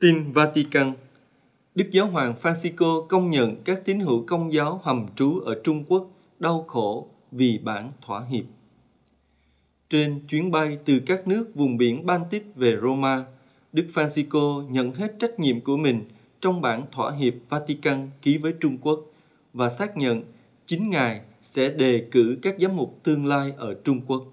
Tin Vatican Đức Giáo hoàng Francisco công nhận các tín hữu công giáo hầm trú ở Trung Quốc đau khổ vì bản thỏa hiệp. Trên chuyến bay từ các nước vùng biển Baltic về Roma, Đức Francisco nhận hết trách nhiệm của mình trong bản thỏa hiệp Vatican ký với Trung Quốc và xác nhận chính Ngài sẽ đề cử các giám mục tương lai ở Trung Quốc.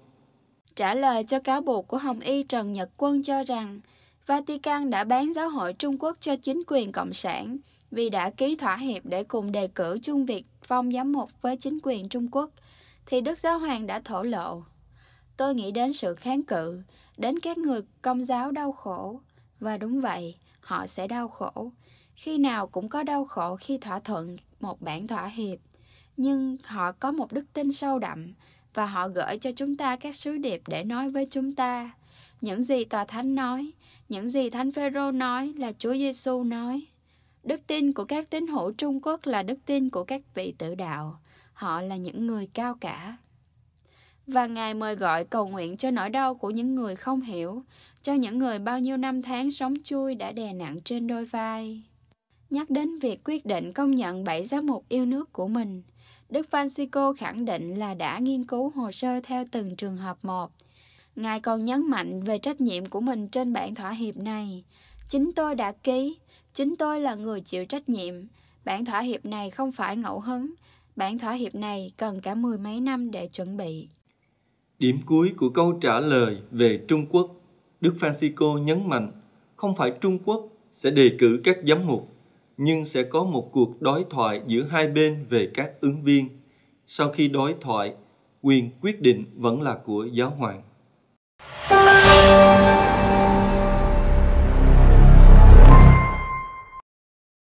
Trả lời cho cáo buộc của Hồng Y Trần Nhật Quân cho rằng Vatican đã bán giáo hội Trung Quốc cho chính quyền Cộng sản vì đã ký thỏa hiệp để cùng đề cử Chung Việt phong giám mục với chính quyền Trung Quốc, thì Đức Giáo Hoàng đã thổ lộ. Tôi nghĩ đến sự kháng cự, đến các người công giáo đau khổ. Và đúng vậy, họ sẽ đau khổ. Khi nào cũng có đau khổ khi thỏa thuận một bản thỏa hiệp. Nhưng họ có một đức tin sâu đậm và họ gửi cho chúng ta các sứ điệp để nói với chúng ta – những gì tòa thánh nói, những gì thánh Phêrô nói là Chúa Giêsu nói. Đức tin của các tín hữu Trung Quốc là đức tin của các vị tử đạo. Họ là những người cao cả. Và Ngài mời gọi cầu nguyện cho nỗi đau của những người không hiểu, cho những người bao nhiêu năm tháng sống chui đã đè nặng trên đôi vai. Nhắc đến việc quyết định công nhận bảy giám mục yêu nước của mình, Đức Francisco khẳng định là đã nghiên cứu hồ sơ theo từng trường hợp một – Ngài còn nhấn mạnh về trách nhiệm của mình trên bản thỏa hiệp này. Chính tôi đã ký, chính tôi là người chịu trách nhiệm. Bản thỏa hiệp này không phải ngẫu hứng, bản thỏa hiệp này cần cả mười mấy năm để chuẩn bị. Điểm cuối của câu trả lời về Trung Quốc, Đức Francisco nhấn mạnh không phải Trung Quốc sẽ đề cử các giám mục, nhưng sẽ có một cuộc đối thoại giữa hai bên về các ứng viên. Sau khi đối thoại, quyền quyết định vẫn là của giáo hoàng.